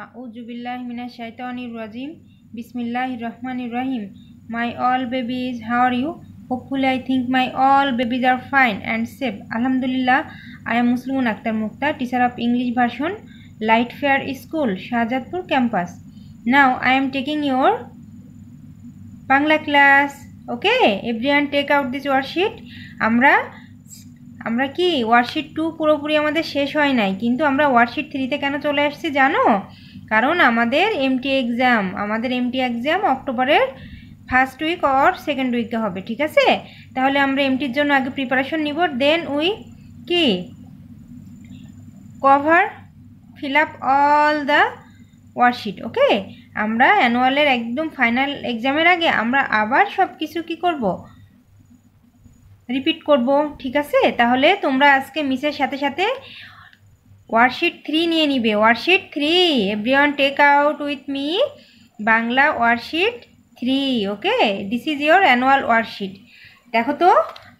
আউজুবিল্লাহ মিনা রাজিম বিসমিল্লাহ রহমান রহিম my all babies how are you hopefully I think my all babies are fine and safe আলহামদুলিল্লাহ I am Musalman Akter Mukta teacher of English version Light Fair school Shahjadpur campus now I am taking your Bangla class okay everyone take out this worksheet আমরা আমরা কি worksheet two পুরোপুরি আমাদের শেষ হয় নাই কিন্তু আমরা ওয়ার্কশিট থ্রিতে কেন চলে আসছি জানো কারণ আমাদের এমটি এক্সাম আমাদের এমটি এক্সাম অক্টোবরের ফার্স্ট উইক অর সেকেন্ড উইকে হবে ঠিক আছে তাহলে আমরা এমটির জন্য আগে প্রিপারেশন নিব দেন উই কি cover fill up all the worksheet okay আমরা অ্যানুয়ালের একদম ফাইনাল এক্সামের আগে আমরা আবার সব কিছু কী করবো রিপিট করব ঠিক আছে তাহলে তোমরা আজকে মিসের সাথে সাথে ওয়ার্কশিট থ্রি নিয়ে নিবে worksheet three everyone take out with me Bangla worksheet three okay this is your annual worksheet দেখো তো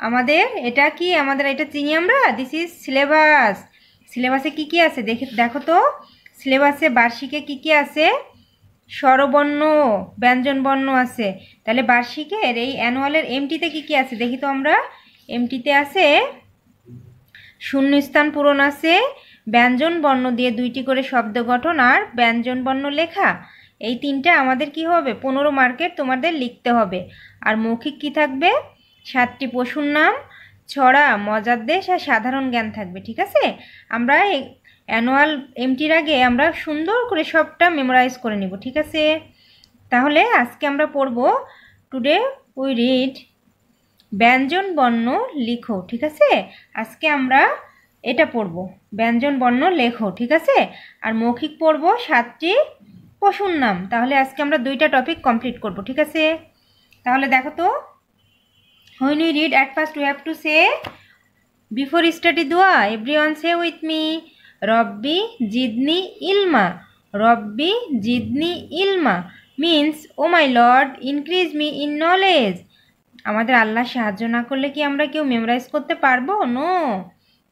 আমাদের এটা কি আমাদের এটা চিনি আমরা দিস ইজ সিলেবাস সিলেবাসে কি কি আছে দেখে দেখো তো সিলেবাসে বার্ষিকে কি কি আছে স্বরবর্ণ ব্যঞ্জনবর্ণ আছে তাহলে বার্ষিকের এই অ্যানুয়ালের এমটিতে কি কি আছে দেখি তো আমরা এমটিতে আছে শূন্যস্থান পূরণ আছে ব্যঞ্জন বর্ণ দিয়ে দুইটি করে শব্দ গঠন আর ব্যঞ্জন বর্ণ লেখা এই তিনটা আমাদের কি হবে পনেরো মার্কের তোমাদের লিখতে হবে আর মৌখিক কি থাকবে সাতটি পশুর নাম ছড়া মজার দেশ আর সাধারণ জ্ঞান থাকবে ঠিক আছে আমরা অ্যানুয়াল এমটির আগে আমরা সুন্দর করে সবটা মেমোরাইজ করে নিব ঠিক আছে তাহলে আজকে আমরা পড়ব টুডে উই রিড ব্যঞ্জন বর্ণ লিখো ঠিক আছে আজকে আমরা এটা পড়ব ব্যঞ্জন বর্ণ লেখো ঠিক আছে আর মৌখিক পড়ব সাতটি পশুর নাম তাহলে আজকে আমরা দুইটা টপিক কমপ্লিট করব ঠিক আছে তাহলে দেখো তো when you read at first you have to say before study দোয়া every one say with me রব্বি জিদনি ইলমা রব্বি জিদনি ইলমা means O my Lord increase me in knowledge আমাদের আল্লাহ সাহায্য না করলে কি আমরা কেউ মেমোরাইজ করতে পারবো নো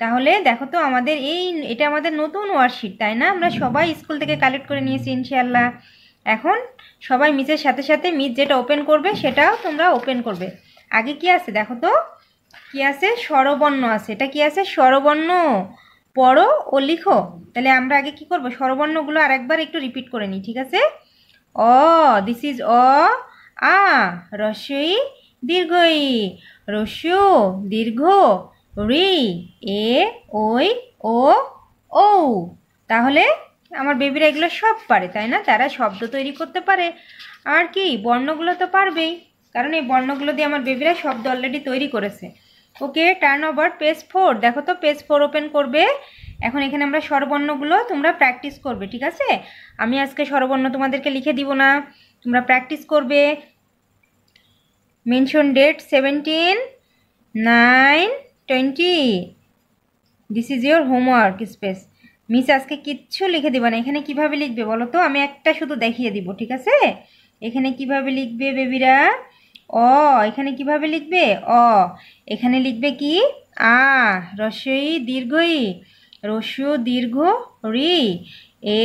তাহলে দেখো তো আমাদের এই এটা আমাদের নতুন ওয়ার্কশিট তাই না আমরা সবাই স্কুল থেকে কালেক্ট করে নিয়েছি ইনশাল্লাহ এখন সবাই মিসের সাথে সাথে মিস যেটা ওপেন করবে সেটাও তোমরা ওপেন করবে আগে কি আছে দেখো তো কি আছে স্বরবর্ণ আছে এটা কি আছে স্বরবর্ণ পড়ো ও লিখো তাহলে আমরা আগে কি করব স্বরবর্ণগুলো আরেকবার একটু রিপিট করে নিই ঠিক আছে অ দিস ইজ অ আ রসই দীর্ঘই রস্য দীর্ঘ রি এ ওই ও ও তাহলে আমার বেবিরা এগুলো সব পারে তাই না তারা শব্দ তৈরি করতে পারে আর কি বর্ণগুলো তো পারবেই কারণ এই বর্ণগুলো দিয়ে আমার বেবিরা শব্দ অলরেডি তৈরি করেছে okay turn over page four দেখো তো পেজ ফোর ওপেন করবে এখন এখানে আমরা স্বরবর্ণগুলো তোমরা প্র্যাকটিস করবে ঠিক আছে আমি আজকে স্বরবর্ণ তোমাদেরকে লিখে দিব না তোমরা প্র্যাকটিস করবে mention date seventeen nine twenty this is your homework space miss আজকে কিচ্ছু লিখে দেবে না এখানে কিভাবে লিখবে বলো তো আমি একটা শুধু দেখিয়ে দিব ঠিক আছে এখানে কিভাবে লিখবে বেবিরা অ এখানে কিভাবে লিখবে অ এখানে লিখবে কি আ রসই দীর্ঘ ই রসু দীর্ঘ রি এ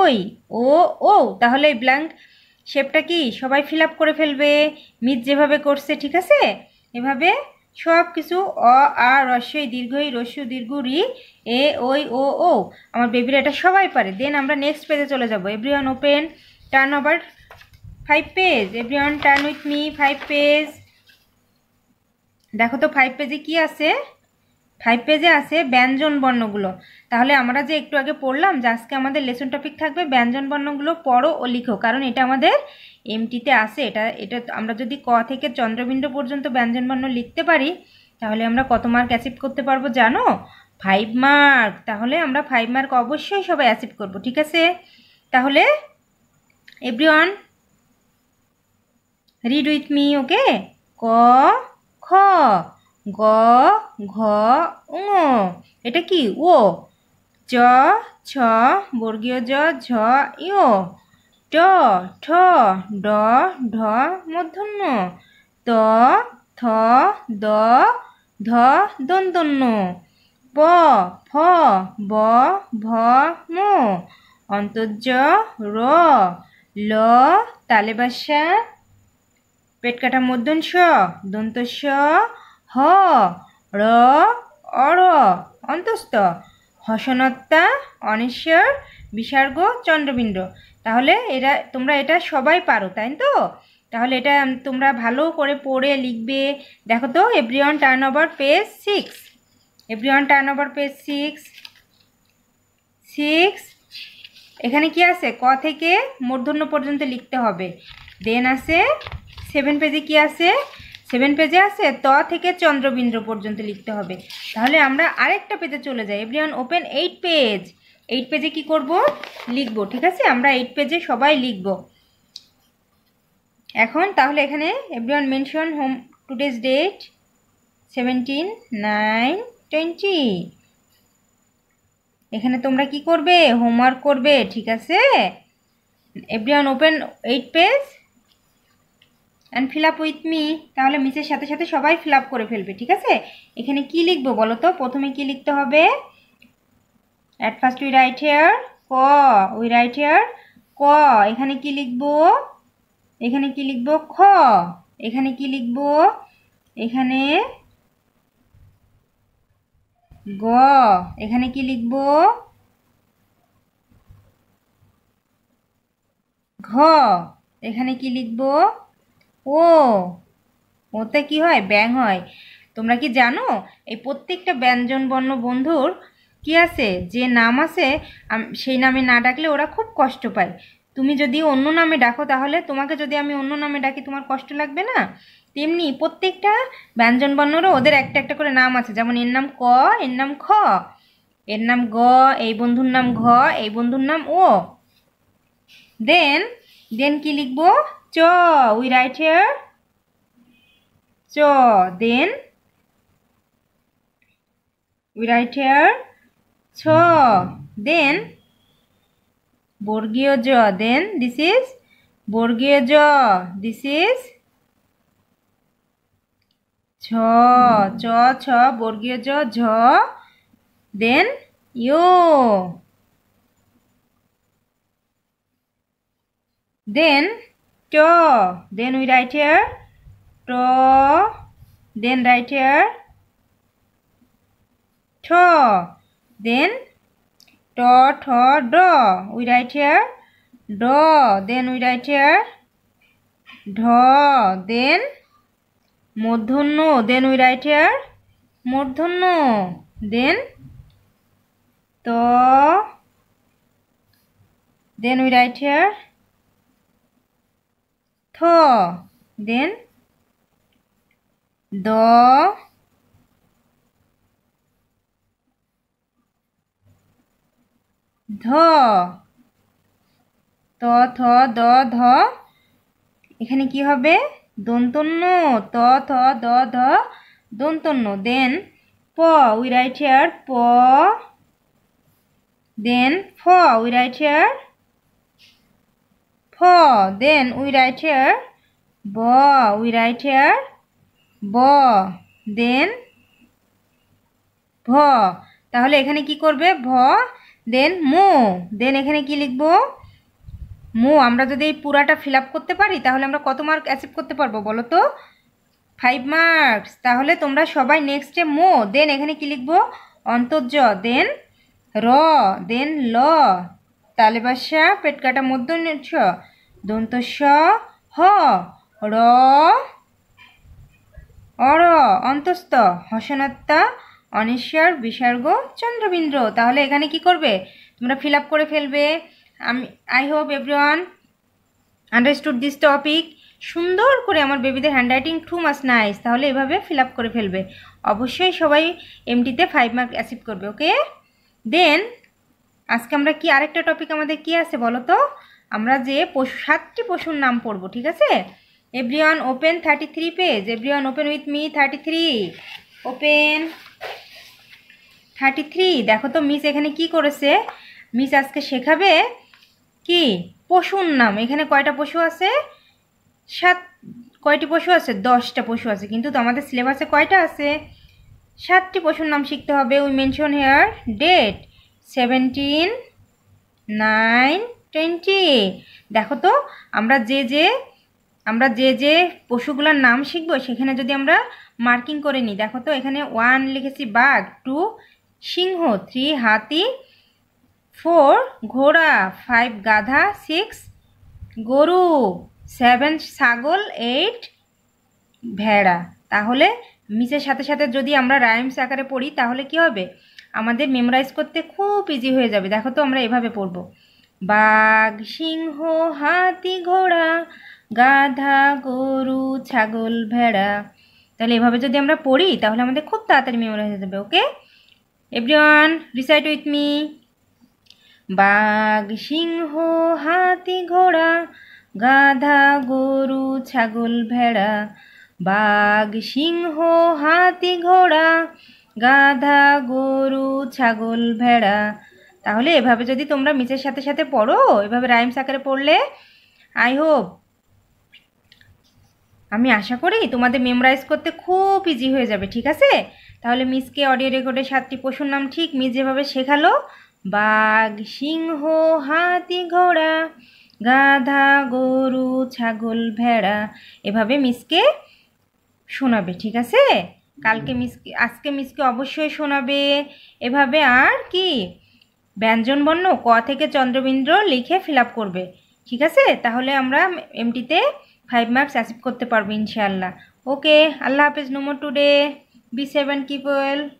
ওই ও ও তাহলে ব্ল্যাঙ্ক শেপটা কি সবাই ফিল করে ফেলবে মিত যেভাবে করছে ঠিক আছে এভাবে সব কিছু অ আ রস্যই ই রস্য দীর্ঘ রি এ ওই ও ও আমার বেবিরা এটা সবাই পারে দেন আমরা নেক্সট পেজে চলে যাব everyone open turn over five page everyone turn with me five page দেখো তো ফাইভ পেজে কি আছে ফাইভ পেজে আছে ব্যঞ্জন বর্ণগুলো তাহলে আমরা যে একটু আগে পড়লাম যে আজকে আমাদের লেসন টপিক থাকবে ব্যঞ্জন বর্ণগুলো পড়ো ও লিখো কারণ এটা আমাদের এমটিতে আসে এটা এটা আমরা যদি ক থেকে চন্দ্রবিন্দু পর্যন্ত ব্যঞ্জনবর্ণ লিখতে পারি তাহলে আমরা কত মার্ক অ্যাসিভ করতে পারবো জানো ফাইভ মার্ক তাহলে আমরা ফাইভ মার্ক অবশ্যই সবাই অ্যাসিভ করব ঠিক আছে তাহলে everyone read with me okay ক খ গ ঘ ঙ এটা কি ও চ ছ বর্গীয় জ ঝ ইও ট ঠ ড ঢ মূর্ধন্য ত থ দ ধ দন্দন্য প ফ ব ভ ম অন্তর্য র ল বাসা পেট কাটা মধ্যন স দন্ত স হ র অর অন্তস্থ হসনত্তা অনেশ্বর বিসর্গ চন্দ্রবিন্দ্র তাহলে এটা তোমরা এটা সবাই পারো তাই তো তাহলে এটা তোমরা ভালো করে পড়ে লিখবে দেখো তো everyone turn over page six everyone turn over page six six এখানে কি আছে ক থেকে মূর্ধন্য পর্যন্ত লিখতে হবে দেন আছে সেভেন পেজে কি আছে সেভেন পেজে আছে ত থেকে চন্দ্রবিন্দ্র পর্যন্ত লিখতে হবে তাহলে আমরা আরেকটা পেজে চলে যাই everyone open eight page eight পেজে কি করব লিখব ঠিক আছে আমরা এইট পেজে সবাই লিখব এখন তাহলে এখানে one mention home today's date seventeen nine twenty এখানে তোমরা কি করবে হোমওয়ার্ক করবে ঠিক আছে one open eight page and fill up with me তাহলে মিসের সাথে সাথে সবাই ফিল আপ করে ফেলবে ঠিক আছে এখানে কি লিখবো বলো তো প্রথমে কি লিখতে হবে at first we write here ক উই রাইট হেয়ার ক এখানে কি লিখব এখানে কি লিখব খ এখানে কি লিখব এখানে গ এখানে কি লিখব ঘ এখানে কি লিখব ও ওতে কি হয় ব্যাং হয় তোমরা কি জানো এই প্রত্যেকটা ব্যঞ্জন বর্ণ বন্ধুর কি আছে যে নাম আছে সেই নামে না ডাকলে ওরা খুব কষ্ট পায় তুমি যদি অন্য নামে ডাকো তাহলে তোমাকে যদি আমি অন্য নামে ডাকি তোমার কষ্ট লাগবে না তেমনি প্রত্যেকটা ব্যঞ্জন বর্ণরও ওদের একটা একটা করে নাম আছে যেমন এর নাম ক এর নাম খ এর নাম গ এই বন্ধুর নাম ঘ এই বন্ধুর নাম ও দেন দেন কি লিখব চ উই রাইট হেয়ার চ দেন উই রাইট হেয়ার ছ দেন বর্গীয় জ দেন দিস ইজ বর্গীয় জ দিস ইজ ছ চ ছ বর্গীয় জ ঝ then you then to then we write here to then write here to then t th d we write here d then we write here ঢ দেন মূর্ধন্য দেন উই রাইট হেয়ার মূর্ধন্য দেন ত দেন উই রাইট হেয়ার থ দেন দ ধ ত থ দ ধ এখানে কি হবে দন্তন্য ত থ দ ধ দন্তন্য দেন প উই রাইট হেয়ার প দেন ফ উই রাইট হেয়ার ফ দেন উই রাইট হেয়ার ব উই রাইট হেয়ার ব দেন ভ তাহলে এখানে কি করবে ভ দেন মো দেন এখানে কি লিখব মো আমরা যদি এই পুরাটা ফিল করতে পারি তাহলে আমরা কত মার্ক অ্যাসেপ্ট করতে পারবো বলো তো ফাইভ মার্কস তাহলে তোমরা সবাই নেক্সটে মো দেন এখানে কি লিখব অন্তর্য দেন র দেন ল পেট পেটকাটা মধ্য নিচ্ছ দন্ত স হ র অর অন্তস্থ হসনাত্মা অনিশ্বর বিসর্গ চন্দ্রবিন্দ্র তাহলে এখানে কি করবে তোমরা ফিল করে ফেলবে আমি I hope everyone understood this topic সুন্দর করে আমার বেবিদের হ্যান্ডরাইটিং টু মাস নাইস তাহলে এভাবে ফিল করে ফেলবে অবশ্যই সবাই এমটিতে ফাইভ মার্ক অ্যাসিভ করবে ওকে দেন আজকে আমরা কি আরেকটা টপিক আমাদের কি আছে বলো তো আমরা যে পশু সাতটি পশুর নাম পড়ব ঠিক আছে everyone open thirty three page everyone open with me thirty three open thirty three দেখো তো মিস এখানে কি করেছে মিস আজকে শেখাবে কি পশুর নাম এখানে কয়টা পশু আছে সাত কয়টি পশু আছে দশটা পশু আছে কিন্তু আমাদের সিলেবাসে কয়টা আছে সাতটি পশুর নাম শিখতে হবে we mention here date seventeen nine twenty দেখো তো আমরা যে যে আমরা যে যে পশুগুলোর নাম শিখবো সেখানে যদি আমরা মার্কিং করে নিই দেখো তো এখানে ওয়ান লিখেছি বাঘ টু সিংহ থ্রি হাতি ফোর ঘোড়া ফাইভ গাধা সিক্স গরু সেভেন ছাগল এইট ভেড়া তাহলে মিসের সাথে সাথে যদি আমরা রাইমস আকারে পড়ি তাহলে কি হবে আমাদের মেমোরাইজ করতে খুব ইজি হয়ে যাবে দেখো তো আমরা এভাবে পড়ব বাঘ সিংহ হাতি ঘোড়া গাধা গরু ছাগল ভেড়া তাহলে এভাবে যদি আমরা পড়ি তাহলে আমাদের খুব তাড়াতাড়ি মেমোরাইজ হয়ে যাবে okay everyone recite with me বাঘ সিংহ হাতি ঘোড়া গাধা গরু ছাগল ভেড়া বাঘ সিংহ হাতি ঘোড়া গাধা গরু ছাগল ভেড়া তাহলে এভাবে যদি তোমরা মিচের সাথে সাথে পড়ো এভাবে রাইম সাকারে পড়লে আই হোপ আমি আশা করি তোমাদের মেমোরাইজ করতে খুব ইজি হয়ে যাবে ঠিক আছে তাহলে মিসকে অডিও রেকর্ডে সাতটি পশুর নাম ঠিক মিস যেভাবে শেখালো বাঘ সিংহ হাতি ঘোড়া গাধা গরু ছাগল ভেড়া এভাবে মিসকে শোনাবে ঠিক আছে কালকে মিসকে আজকে মিসকে অবশ্যই শোনাবে এভাবে আর কি ব্যঞ্জনবর্ণ ক থেকে চন্দ্রবিন্দ্র লিখে ফিল করবে ঠিক আছে তাহলে আমরা এমটিতে ফাইভ মার্কস অ্যাসিভ করতে পারবো ইনশাআল্লাহ ওকে আল্লাহ হাফিজ নোমো টুডে B7 keep well